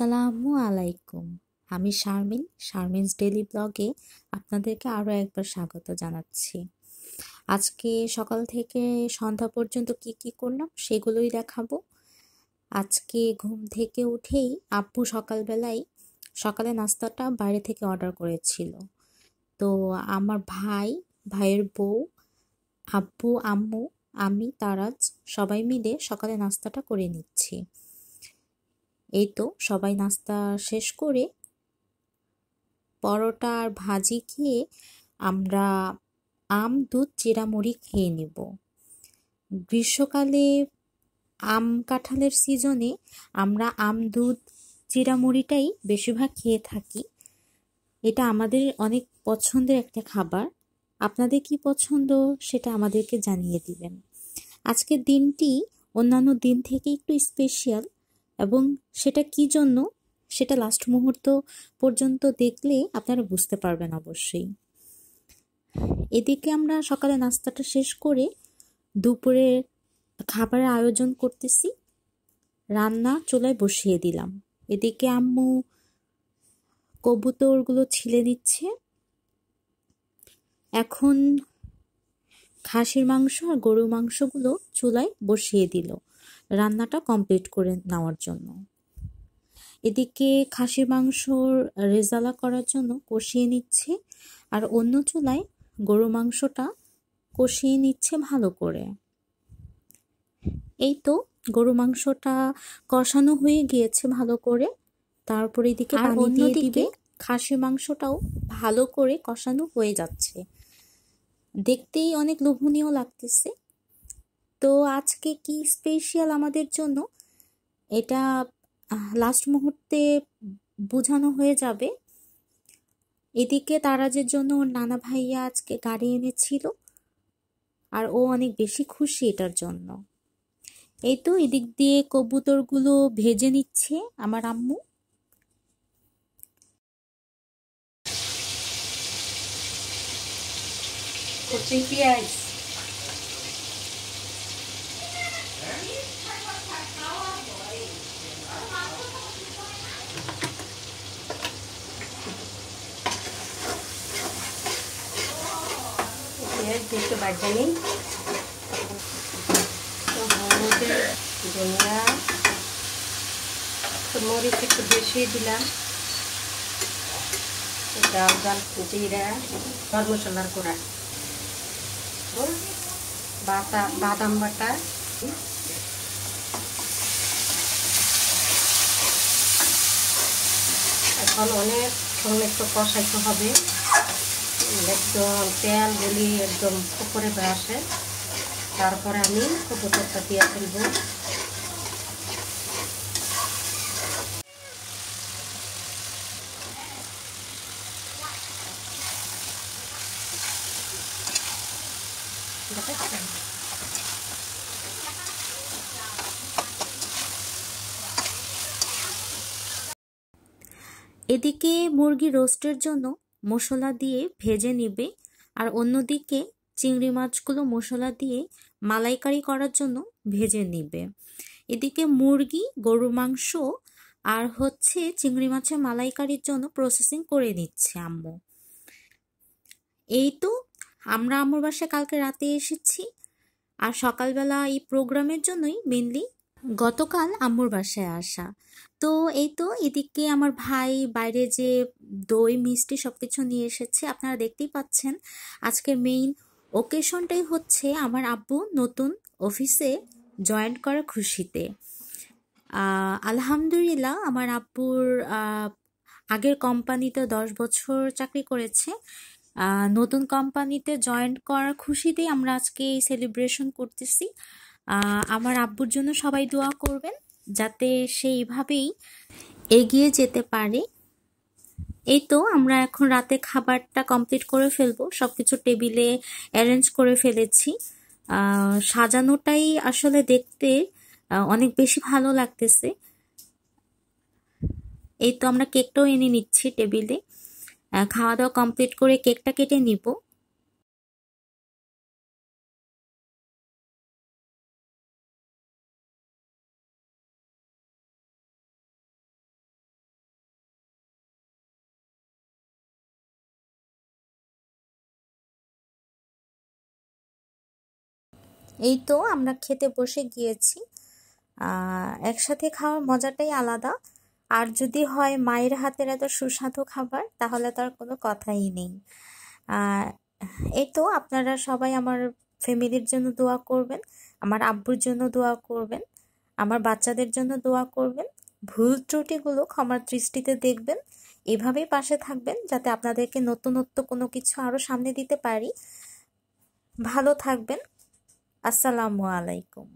আসসালামু আলাইকুম আমি শারমিন শারমিনস ডেলি ব্লগে আপনাদেরকে আরও একবার স্বাগত জানাচ্ছি আজকে সকাল থেকে সন্ধ্যা পর্যন্ত কি কি করলাম সেগুলোই দেখাবো আজকে ঘুম থেকে উঠেই আব্বু সকালবেলায় সকালে নাস্তাটা বাইরে থেকে অর্ডার করেছিল তো আমার ভাই ভাইয়ের বউ আব্বু আম্মু আমি তারাজ সবাই মিলে সকালে নাস্তাটা করে নিচ্ছি এই তো সবাই নাস্তা শেষ করে পরোটা আর ভাজি খেয়ে আমরা আম দুধ চিরামুড়ি খেয়ে নেব গ্রীষ্মকালে আম কাঁঠালের সিজনে আমরা আম দুধ চিরামুড়িটাই বেশিরভাগ খেয়ে থাকি এটা আমাদের অনেক পছন্দের একটা খাবার আপনাদের কি পছন্দ সেটা আমাদেরকে জানিয়ে দিবেন আজকের দিনটি অন্যান্য দিন থেকে একটু স্পেশাল এবং সেটা কি জন্য সেটা লাস্ট মুহূর্ত পর্যন্ত দেখলে আপনারা বুঝতে পারবেন অবশ্যই এদিকে আমরা সকালে নাস্তাটা শেষ করে দুপুরে খাবারের আয়োজন করতেছি রান্না চুলায় বসিয়ে দিলাম এদিকে আম্মু কবুতরগুলো ছিলে নিচ্ছে এখন খাসির মাংস আর গরু মাংসগুলো চুলায় বসিয়ে দিল রান্নাটা কমপ্লিট করে নেওয়ার জন্য এদিকে খাসির মাংস রেজালা করার জন্য কষিয়ে নিচ্ছে আর অন্য চুলায় গরু মাংসটা কষিয়ে নিচ্ছে ভালো করে এই তো গরু মাংসটা কষানো হয়ে গিয়েছে ভালো করে তারপরে এদিকে পানি দিয়ে খাসির মাংসটাও ভালো করে কষানো হয়ে যাচ্ছে দেখতেই অনেক লোভনীয় লাগতেছে তো আজকে কি স্পেশাল আমাদের জন্য এটা লাস্ট মুহূর্তে বোঝানো হয়ে যাবে এদিকে তারাজের জন্য ওর নানা ভাইয়া আজকে গাড়ি এনেছিল আর ও অনেক বেশি খুশি এটার জন্য এই তো এদিক দিয়ে কবুতরগুলো ভেজে নিচ্ছে আমার আম্মু করছে পেঁয়াজ একটু একটু নিই ধনিয়া মরিচ একটু বেশি দিলাম ডাল ডাল জিরা গরম মশলার গোড়া বাটা বাদাম বাটা এখন অনেক সময় একটু কষাইতে হবে একদম তেল গলি একদম উপরে হয়ে তারপরে আমি ছোটো ছোটটা দিয়ে ফেলব এদিকে মুরগি রোস্টের জন্য মশলা দিয়ে ভেজে নেবে আর অন্যদিকে চিংড়ি মাছগুলো মশলা দিয়ে মালাইকারি করার জন্য ভেজে নেবে এদিকে মুরগি গরু মাংস আর হচ্ছে চিংড়ি মাছের মালাইকারির জন্য প্রসেসিং করে নিচ্ছে আম্মু এই তো আমরা আম্মুর বাসায় কালকে রাতে এসেছি আর সকালবেলা এই প্রোগ্রামের জন্যই মেনলি গতকাল আম্মুর বাসায় আসা তো এই তো এদিকে আমার ভাই বাইরে যে দই মিষ্টি সব কিছু নিয়ে এসেছে আপনারা দেখতেই পাচ্ছেন আজকের মেইন ওকেশনটাই হচ্ছে আমার আব্বু নতুন অফিসে জয়েন করা খুশিতে আলহামদুলিল্লাহ আমার আব্বুর আগের কোম্পানিতে দশ বছর চাকরি করেছে নতুন কোম্পানিতে জয়েন করার খুশিতেই আমরা আজকে এই সেলিব্রেশন করতেছি আমার আব্বুর জন্য সবাই দোয়া করবেন যাতে সেইভাবেই এগিয়ে যেতে পারে এই তো আমরা এখন রাতে খাবারটা কমপ্লিট করে ফেলবো সব কিছু টেবিলে অ্যারেঞ্জ করে ফেলেছি সাজানোটাই আসলে দেখতে অনেক বেশি ভালো লাগতেছে এই তো আমরা কেকটাও এনে নিচ্ছি টেবিলে খাওয়া দাওয়া কমপ্লিট করে কেকটা কেটে নিব এই তো আমরা খেতে বসে গিয়েছি একসাথে খাওয়ার মজাটাই আলাদা আর যদি হয় মায়ের হাতের এত সুস্বাদু খাবার তাহলে তার কোনো কথাই নেই এই তো আপনারা সবাই আমার ফ্যামিলির জন্য দোয়া করবেন আমার আব্বুর জন্য দোয়া করবেন আমার বাচ্চাদের জন্য দোয়া করবেন ভুল ত্রুটিগুলো ক্ষমার দৃষ্টিতে দেখবেন এভাবেই পাশে থাকবেন যাতে আপনাদেরকে নতুনত্ব কোনো কিছু আরও সামনে দিতে পারি ভালো থাকবেন Assalamualaikum.